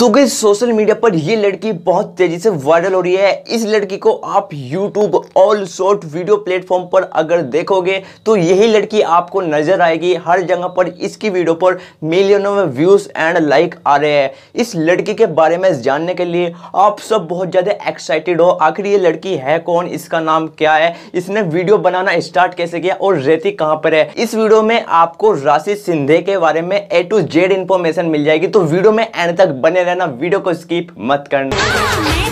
सो गई social media पर ये लड़की बहुत तेजी से वायरल हो रही है इस लड़की को आप YouTube all short video platform पर अगर देखोगे तो यही लड़की आपको नजर आएगी हर जगह पर इसकी वीडियो पर मिलियनों में व्यूज एंड लाइक आ रहे हैं इस लड़की के बारे में जानने के लिए आप सब बहुत ज़्यादा एक्साइटेड हो आखिर ये लड़की है कौन इसका नाम क्या है इसने वीडियो बनाना स्टार्ट कैसे किया और रेती कहाँ पर है इस वीडियो में आपको राशि सिंधे के बारे में ए टू जेड इन्फॉर्मेशन मिल जाएगी तो वीडियो में एंड तक बने रहना वीडियो को स्किप मत करना हाँ,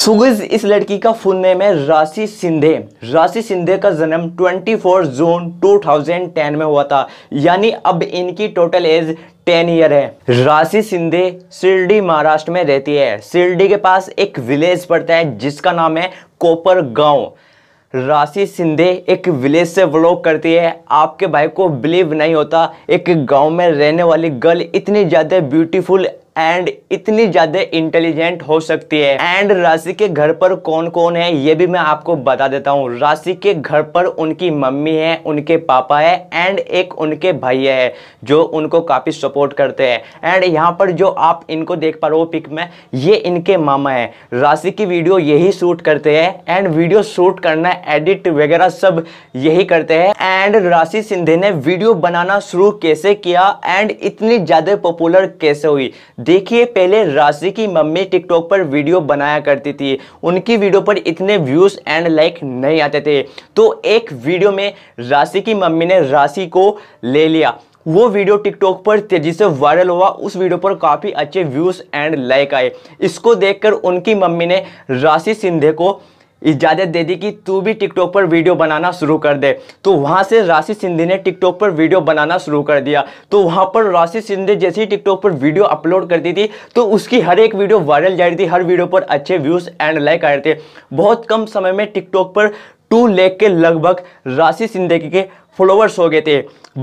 सुगज इस लड़की का फुल नेम है राशि सिंधे राशि सिंधे का जन्म 24 जून 2010 में हुआ था यानी अब इनकी टोटल एज 10 ईयर है राशि सिंधे सिरडी महाराष्ट्र में रहती है सिरडी के पास एक विलेज पड़ता है जिसका नाम है कोपर गांव राशि सिंधे एक विलेज से व्लॉग करती है आपके भाई को बिलीव नहीं होता एक गांव में रहने वाली गर्ल इतनी ज़्यादा ब्यूटीफुल एंड इतनी ज्यादा इंटेलिजेंट हो सकती है एंड राशि के घर पर कौन कौन है ये भी मैं आपको बता देता हूँ राशि के घर पर उनकी मम्मी है उनके पापा है एंड एक उनके भाई है जो उनको काफ़ी सपोर्ट करते हैं एंड यहाँ पर जो आप इनको देख पा रहे हो पिक में ये इनके मामा है राशि की वीडियो यही शूट करते हैं एंड वीडियो शूट करना एडिट वगैरह सब यही करते हैं एंड राशि सिंधे ने वीडियो बनाना शुरू कैसे किया एंड इतनी ज़्यादा पॉपुलर कैसे हुई देखिए पहले राशि की मम्मी टिकटॉक पर वीडियो बनाया करती थी उनकी वीडियो पर इतने व्यूज़ एंड लाइक नहीं आते थे तो एक वीडियो में राशि की मम्मी ने राशि को ले लिया वो वीडियो टिकटॉक पर तेजी से वायरल हुआ उस वीडियो पर काफ़ी अच्छे व्यूज़ एंड लाइक आए इसको देखकर उनकी मम्मी ने राशि सिंधे को इजाज़त दे दी कि तू भी टिकटॉक पर वीडियो बनाना शुरू कर दे तो वहां से राशि सिंधी ने टिकटॉक पर वीडियो बनाना शुरू कर दिया तो वहाँ पर राशि सिंधी जैसे ही टिकटॉक पर वीडियो अपलोड करती थी तो उसकी हर एक वीडियो वायरल जा रही थी हर वीडियो पर अच्छे व्यूज़ एंड लाइक आ रहे थे बहुत कम समय में टिकटॉक पर टू लेख के लगभग राशि सिंधे के फॉलोवर्स हो गए थे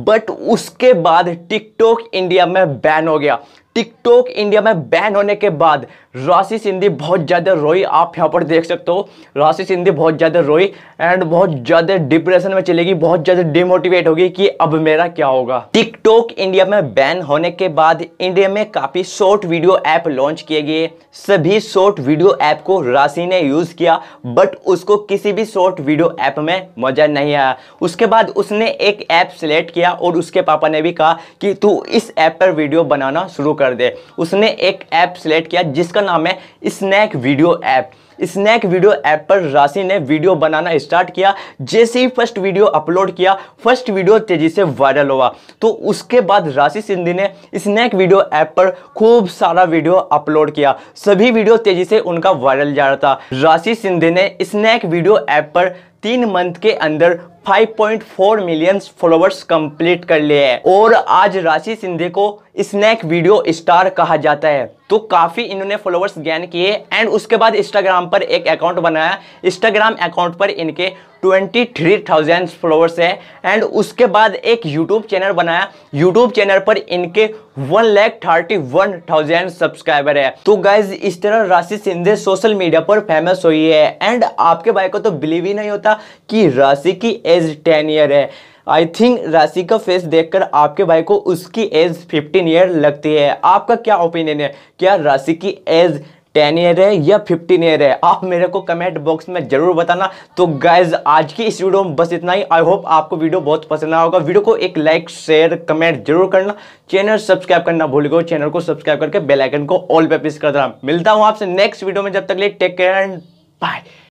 बट उसके बाद टिकटॉक इंडिया में बैन हो गया टिकटॉक इंडिया में बैन होने के बाद राशि सिंधी बहुत ज़्यादा रोई आप यहाँ पर देख सकते हो राशि सिंधी बहुत ज़्यादा रोई एंड बहुत ज़्यादा डिप्रेशन में चलेगी बहुत ज़्यादा डिमोटिवेट होगी कि अब मेरा क्या होगा टिकटॉक इंडिया में बैन होने के बाद इंडिया में काफ़ी शॉर्ट वीडियो ऐप लॉन्च किए गए सभी शॉर्ट वीडियो ऐप को राशि ने यूज़ किया बट उसको किसी भी शॉर्ट वीडियो ऐप में मज़ा नहीं आया उसके बाद उसने उसने एक ऐप सेलेक्ट किया और उसके पापा ने भी कहा कि तू इस ऐप पर वीडियो बनाना शुरू कर दे उसने एक ऐप सेलेक्ट किया जिसका नाम है snack video app snack video app पर राशि ने वीडियो बनाना स्टार्ट किया जैसे ही फर्स्ट वीडियो अपलोड किया फर्स्ट वीडियो तेजी से वायरल हुआ तो उसके बाद राशि सिंधी ने स्नैक वीडियो ऐप पर खूब सारा वीडियो अपलोड किया सभी वीडियो तेजी से उनका वायरल जा रहा था राशि सिंधी ने स्नैक वीडियो ऐप पर तीन मंथ के अंदर 5.4 मिलियन फॉलोवर्स कंप्लीट कर लिए हैं और आज राशि सिंधे को स्नैक वीडियो स्टार कहा जाता है तो काफ़ी इन्होंने फॉलोअर्स गेन किए एंड उसके बाद इंस्टाग्राम पर एक अकाउंट बनाया इंस्टाग्राम अकाउंट पर इनके 23,000 फॉलोअर्स है एंड उसके बाद एक यूट्यूब चैनल बनाया यूट्यूब चैनल पर इनके one lakh thirty one thousand subscriber है तो गाइज इस तरह राशि सिंधे सोशल मीडिया पर फेमस हुई है एंड आपके भाई को तो बिलीव ही नहीं होता कि राशि की एज टेन ईयर है आई थिंक राशि का फेस देखकर आपके भाई को उसकी एज 15 ईयर लगती है आपका क्या ओपिनियन है क्या राशि की एज टेन ईयर है या फिफ्टीन ईयर है आप मेरे को कमेंट बॉक्स में जरूर बताना तो गाइज आज की इस वीडियो में बस इतना ही आई होप आपको वीडियो बहुत पसंद आया होगा वीडियो को एक लाइक शेयर कमेंट जरूर करना चैनल सब्सक्राइब करना भूल गए चैनल को सब्सक्राइब करके बेलाइकन को ऑल पे प्रेस कर देना मिलता हूँ आपसे नेक्स्ट वीडियो में जब तक लिए टेक केयर एंड बाय